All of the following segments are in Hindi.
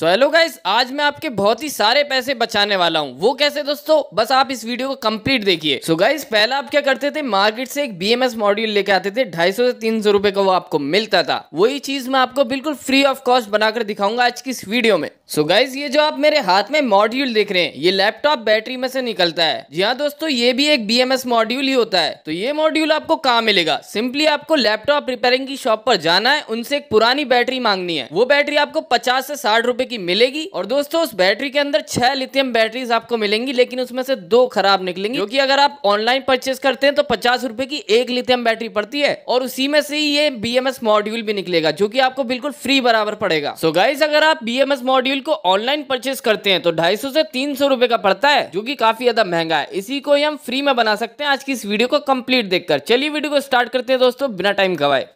सो हेलो गाइज आज मैं आपके बहुत ही सारे पैसे बचाने वाला हूँ वो कैसे दोस्तों बस आप इस वीडियो को कंप्लीट देखिए सो गाइज गाइस पहला आप क्या करते थे मार्केट से एक बीएमएस मॉड्यूल लेके आते थे 250 से 300 रुपए का वो आपको मिलता था वही चीज मैं आपको बिल्कुल फ्री ऑफ कॉस्ट बनाकर दिखाऊंगा आज की इस वीडियो में सो so गाइज ये जो आप मेरे हाथ में मॉड्यूल देख रहे हैं ये लैपटॉप बैटरी में से निकलता है जी हाँ दोस्तों ये भी एक बीएमएस मॉड्यूल ही होता है तो ये मॉड्यूल आपको कहाँ मिलेगा सिंपली आपको लैपटॉप रिपेयरिंग की शॉप पर जाना है उनसे एक पुरानी बैटरी मांगनी है वो बैटरी आपको पचास से साठ रुपए की मिलेगी और दोस्तों उस बैटरी के अंदर छह लिथियम बैटरीज आपको मिलेंगी लेकिन उसमें से दो खराब निकलेंगी क्योंकि अगर आप ऑनलाइन परचेस करते हैं तो पचास रूपए की एक लिथियम बैटरी पड़ती है और उसी में से ये बी मॉड्यूल भी निकलेगा जो की आपको बिल्कुल फ्री बराबर पड़ेगा सो गाइज अगर आप बीएमएस मॉड्यूल मोबाइल को ऑनलाइन परचेस करते हैं तो ढाई से तीन सौ का पड़ता है जो कि काफी ज्यादा महंगा है इसी को ही हम फ्री में बना सकते हैं आज की इस वीडियो को कम्प्लीट देखकर चलिए वीडियो को स्टार्ट करते हैं दोस्तों बिना टाइम गवाए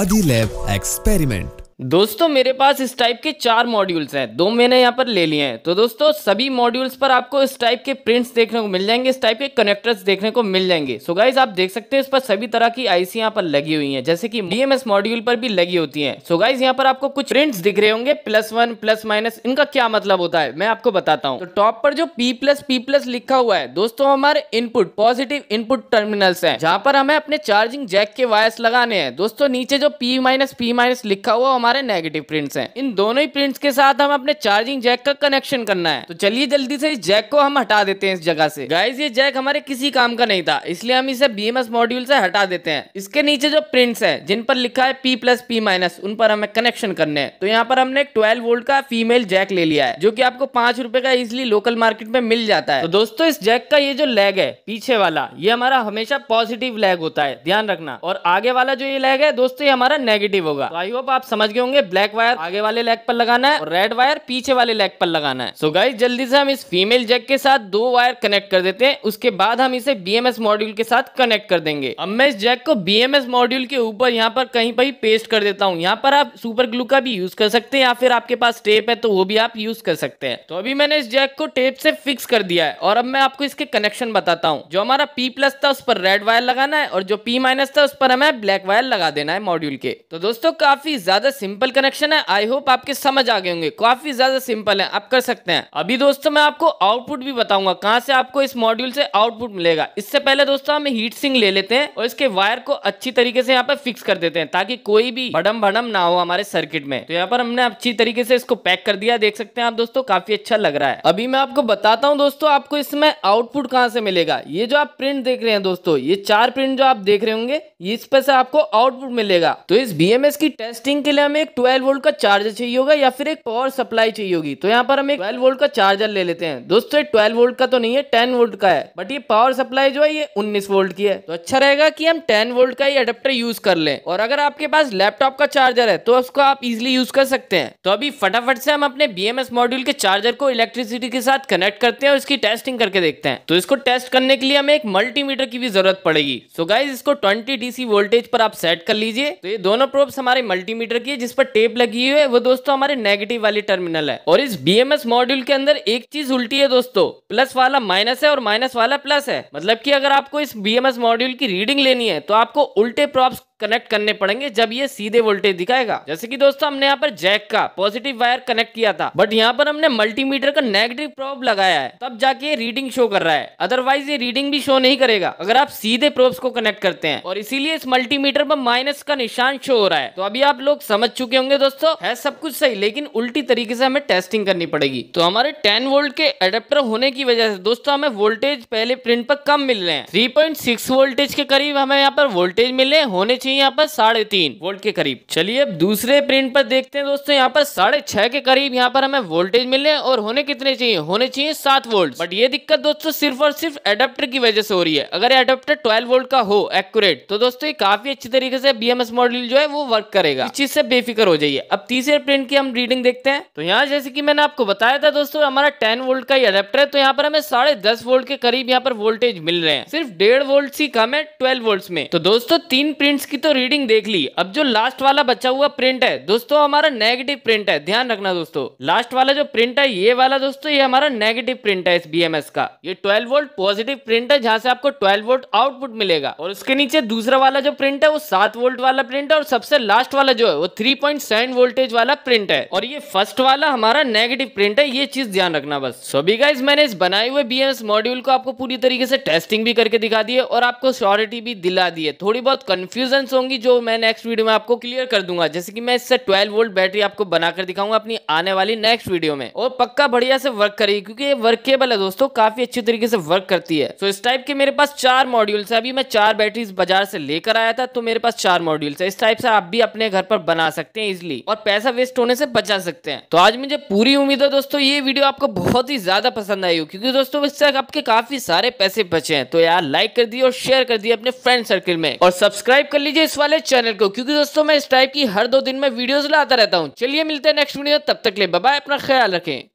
आदि लैब एक्सपेरिमेंट दोस्तों मेरे पास इस टाइप के चार मॉड्यूल्स हैं दो मैंने यहाँ पर ले लिए हैं तो दोस्तों सभी मॉड्यूल्स पर आपको इस टाइप के प्रिंट्स देखने को मिल जाएंगे इस टाइप के कनेक्टर्स देखने को मिल जाएंगे सो गाइज आप देख सकते हैं इस पर सभी तरह की आईसी यहाँ पर लगी हुई हैं जैसे कि डीएमएस मॉड्यूल पर भी लगी होती है सो गाइज यहाँ पर आपको कुछ प्रिंट्स दिख रहे होंगे प्लस वन प्लस माइनस इनका क्या मतलब होता है मैं आपको बताता हूँ तो टॉप पर जो पी प्लस पी प्लस लिखा हुआ है दोस्तों हमारे इनपुट पॉजिटिव इनपुट टर्मिनल्स है जहाँ पर हमें अपने चार्जिंग जैक के वायरस लगाने हैं दोस्तों नीचे जो पी माइनस पी माइनस लिखा हुआ हमारे नेगेटिव प्रिंट्स हैं इन दोनों ही प्रिंट्स के साथ हम अपने चार्जिंग जैक का कनेक्शन करना है तो चलिए जल्दी से इस जैक को हम हटा देते हैं इस जगह से गाइज ये जैक हमारे किसी काम का नहीं था इसलिए हम इसे बी मॉड्यूल से हटा देते हैं इसके नीचे जो प्रिंट्स है जिन पर लिखा है पी प्लस पी माइनस उन पर हमें कनेक्शन करने हैं तो यहाँ पर हमने ट्वेल्व वोल्ट का फीमेल जैक ले लिया है जो की आपको पांच का इजिली लोकल मार्केट में मिल जाता है तो दोस्तों इस जैक का ये जो लैग है पीछे वाला ये हमारा हमेशा पॉजिटिव लैग होता है ध्यान रखना और आगे वाला जो ये लैग है दोस्तों ये हमारा नेगेटिव होगा तो आई होप आप समझ गए होंगे ब्लैक वायर आगे वाले लेग पर लगाना है और रेड वायर पीछे वाले लेग पर लगाना है सो गाइस जल्दी से हम इस फीमेल जैक के साथ दो वायर कनेक्ट कर देते हैं उसके बाद हम इसे बीएमएस मॉड्यूल के साथ कनेक्ट कर देंगे अब मैं इस जैक को बीएमएस मॉड्यूल के ऊपर यहाँ पर कहीं पर पेस्ट कर देता हूँ यहाँ पर आप सुपर ग्लू का भी यूज कर सकते हैं या फिर आपके पास टेप है तो वो भी आप यूज कर सकते हैं तो अभी मैंने इस जैक को टेप से फिक्स कर दिया है और अब मैं आपको इसके कनेक्शन बताता हूँ जो हमारा पी प्लस था उस पर रेड वायर लगाना है और जो पी माइनस था उस पर हमें ब्लैक वायर लगा देना है मॉड्यूल के तो दोस्तों काफी ज्यादा सिंपल कनेक्शन है आई होप आपके समझ आ गए होंगे काफी ज्यादा सिंपल है आप कर सकते हैं अभी दोस्तों मैं आपको आउटपुट भी बताऊंगा कहाँ से आपको इस मॉड्यूल से आउटपुट मिलेगा इससे पहले दोस्तों हम हीट सिंह ले लेते हैं और इसके वायर को अच्छी तरीके से यहाँ पर फिक्स कर देते हैं ताकि कोई भी भड़म भड़म ना हो हमारे सर्किट में तो यहाँ पर हमने अच्छी तरीके से इसको पैक कर दिया देख सकते हैं आप दोस्तों काफी अच्छा लग रहा है अभी मैं आपको बताता हूँ दोस्तों आपको इसमें आउटपुट कहाँ से मिलेगा ये जो आप प्रिंट देख रहे हैं दोस्तों ये चार प्रिंट जो आप देख रहे होंगे इस पर से आपको आउटपुट मिलेगा तो इस बी की टेस्टिंग के लिए हमें हमें एक 12 वोल्ट का चार्जर चाहिए होगा या फिर एक पावर सप्लाई चाहिए होगी तो यहाँ पर हम एक 12 वोल्ट का चार्जर ले लेते हैं दोस्तों ट्वेल्व वोल्ट का तो नहीं है टेन वोल्ट का है बट ये पावर सप्लाई जो है ये उन्नीस वोल्ट की है तो अच्छा रहेगा कि हम टेन वोल्ट का ही अडेप्टर यूज कर ले और अगर आपके पास लैपटॉप का चार्जर है तो उसको आप इजिली यूज कर सकते हैं तो अभी फटाफट से हम अपने बी मॉड्यूल के चार्जर को इलेक्ट्रिसिटी के साथ कनेक्ट करते हैं और इसकी टेस्टिंग करके देखते हैं तो इसको टेस्ट करने के लिए हमें एक मल्टीमीटर की भी जरूरत पड़ेगी सो so गाइज इसको 20 डीसी वोल्टेज पर आप सेट कर लीजिए तो ये दोनों प्रोब्स हमारे मल्टीमीटर की है जिस पर टेप लगी हुई है वो दोस्तों हमारे नेगेटिव वाली टर्मिनल है और इस एस मॉड्यूल के अंदर एक चीज उल्टी है दोस्तों प्लस वाला माइनस है और माइनस वाला प्लस है मतलब की अगर आपको इस एस मॉड्यूल की रीडिंग लेनी है तो आपको उल्टे प्रॉप्स कनेक्ट करने पड़ेंगे जब ये सीधे वोल्टेज दिखाएगा जैसे कि दोस्तों हमने यहाँ पर जैक का पॉजिटिव वायर कनेक्ट किया था बट यहाँ पर हमने मल्टीमीटर का नेगेटिव प्रॉब लगाया है तब जाके रीडिंग शो कर रहा है अदरवाइज ये रीडिंग भी शो नहीं करेगा अगर आप सीधे प्रोब्स को कनेक्ट करते हैं और इसीलिए इस मल्टीमीटर पर माइनस का निशान शो हो रहा है तो अभी आप लोग समझ चुके होंगे दोस्तों है सब कुछ सही लेकिन उल्टी तरीके से हमें टेस्टिंग करनी पड़ेगी तो हमारे टेन वोल्ट के एडेप्टर होने की वजह से दोस्तों हमें वोल्टेज पहले प्रिंट पर कम मिल रहे हैं थ्री वोल्टेज के करीब हमें यहाँ पर वोल्टेज मिले होने पहुंची यहाँ पर साढ़े तीन वोल्ट के करीब चलिए अब दूसरे प्रिंट पर देखते हैं दोस्तों यहाँ पर साढ़े छह के करीब यहाँ पर हमें वोल्टेज मिले और होने कितने चाहिए होने चाहिए सात वोल्ट बट ये दिक्कत दोस्तों सिर्फ और सिर्फ एडेप्टर की वजह से हो रही है अगर एडेप्टर ट्वेल्व वोल्ट का हो एक्यूरेट तो दोस्तों ये काफी अच्छी तरीके से बी मॉड्यूल जो है वो वर्क करेगा इस चीज से बेफिक्र हो जाइए अब तीसरे प्रिंट की हम रीडिंग देखते हैं तो यहाँ जैसे की मैंने आपको बताया था दोस्तों हमारा टेन वोल्ट का एडेप्टर है तो यहाँ पर हमें साढ़े दस वोल्ट के करीब यहाँ पर वोल्टेज मिल रहे हैं सिर्फ डेढ़ वोल्ट ही कम है ट्वेल्व वोल्ट में तो दोस्तों तीन प्रिंट्स की की तो रीडिंग देख ली अब जो लास्ट वाला बचा हुआ प्रिंट है दोस्तों हमारा नेगेटिव प्रिंट है ध्यान रखना दोस्तों लास्ट वाला जो प्रिंट है ये वाला दोस्तों ये हमारा नेगेटिव प्रिंट है इस बीएमएस का ये ट्वेल्व वोल्ट पॉजिटिव प्रिंट है जहाँ से आपको ट्वेल्व वोल्ट आउटपुट मिलेगा और उसके नीचे दूसरा वाला जो प्रिंट है वो सात वोल्ट वाला प्रिंट है और सबसे लास्ट वाला जो है वो थ्री पॉइंट सेवन वोल्टेज वाला प्रिंट है और ये फर्स्ट वाला हमारा नेगेटिव प्रिंट है ये चीज ध्यान रखना बस सभी का मैंने इस बनाए हुए बी मॉड्यूल को आपको पूरी तरीके से टेस्टिंग भी करके दिखा दिए और आपको श्योरिटी भी दिला दिए थोड़ी बहुत कंफ्यूजन ऑप्शंस होंगी जो मैं नेक्स्ट वीडियो में आपको क्लियर कर दूंगा जैसे कि मैं इससे 12 वोल्ट बैटरी आपको बनाकर दिखाऊंगा अपनी आने वाली नेक्स्ट वीडियो में और पक्का बढ़िया से वर्क करेगी क्योंकि ये वर्केबल है दोस्तों काफी अच्छी तरीके से वर्क करती है तो so, इस टाइप के मेरे पास चार मॉड्यूल्स है अभी मैं चार बैटरी बाजार से लेकर आया था तो मेरे पास चार मॉड्यूल्स है इस टाइप से आप भी अपने घर पर बना सकते हैं इजिली और पैसा वेस्ट होने से बचा सकते हैं तो आज मुझे पूरी उम्मीद है दोस्तों ये वीडियो आपको बहुत ही ज्यादा पसंद आई हो क्योंकि दोस्तों इससे आपके काफी सारे पैसे बचे हैं तो यार लाइक कर दिए और शेयर कर दिए अपने फ्रेंड सर्कल में और सब्सक्राइब कर लीजिए कीजिए इस वाले चैनल को क्योंकि दोस्तों मैं इस टाइप की हर दो दिन में वीडियोस लाता रहता हूँ चलिए मिलते हैं नेक्स्ट वीडियो तब तक ले बाय अपना ख्याल रखें